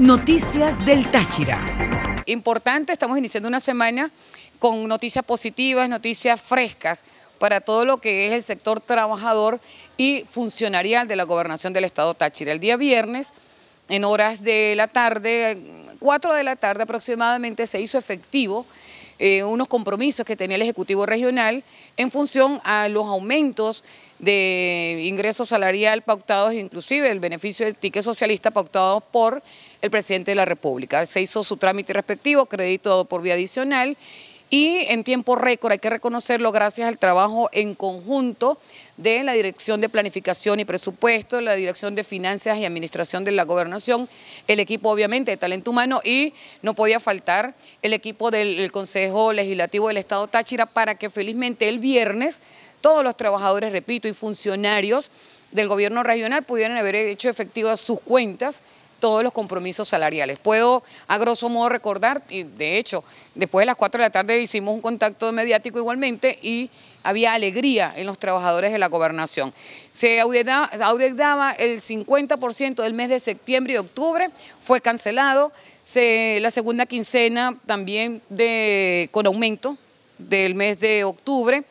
Noticias del Táchira. Importante, estamos iniciando una semana con noticias positivas, noticias frescas para todo lo que es el sector trabajador y funcionarial de la gobernación del Estado Táchira. El día viernes, en horas de la tarde, 4 de la tarde aproximadamente, se hizo efectivo eh, unos compromisos que tenía el Ejecutivo Regional en función a los aumentos de ingreso salarial pautados, inclusive el beneficio del ticket socialista pautado por el presidente de la República. Se hizo su trámite respectivo, crédito por vía adicional y en tiempo récord, hay que reconocerlo gracias al trabajo en conjunto de la Dirección de Planificación y Presupuesto, la Dirección de Finanzas y Administración de la Gobernación, el equipo obviamente de Talento Humano y no podía faltar el equipo del Consejo Legislativo del Estado Táchira para que felizmente el viernes todos los trabajadores, repito, y funcionarios del gobierno regional pudieran haber hecho efectivas sus cuentas todos los compromisos salariales. Puedo a grosso modo recordar, y de hecho, después de las 4 de la tarde hicimos un contacto mediático igualmente y había alegría en los trabajadores de la gobernación. Se auditaba, el 50% del mes de septiembre y octubre, fue cancelado, se, la segunda quincena también de, con aumento del mes de octubre,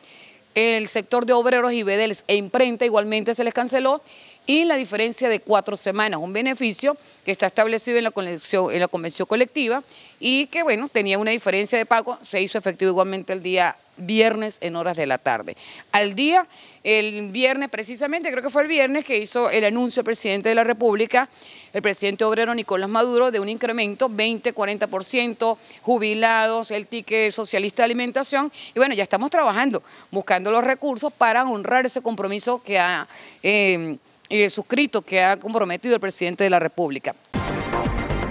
el sector de obreros y vedeles e imprenta igualmente se les canceló y la diferencia de cuatro semanas, un beneficio que está establecido en la, convención, en la convención colectiva y que, bueno, tenía una diferencia de pago, se hizo efectivo igualmente el día viernes en horas de la tarde. Al día, el viernes precisamente, creo que fue el viernes que hizo el anuncio el presidente de la República, el presidente obrero Nicolás Maduro, de un incremento 20-40%, jubilados, el ticket socialista de alimentación. Y bueno, ya estamos trabajando, buscando los recursos para honrar ese compromiso que ha... Eh, y suscrito que ha comprometido el presidente de la República.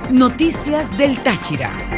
Noticias del Táchira.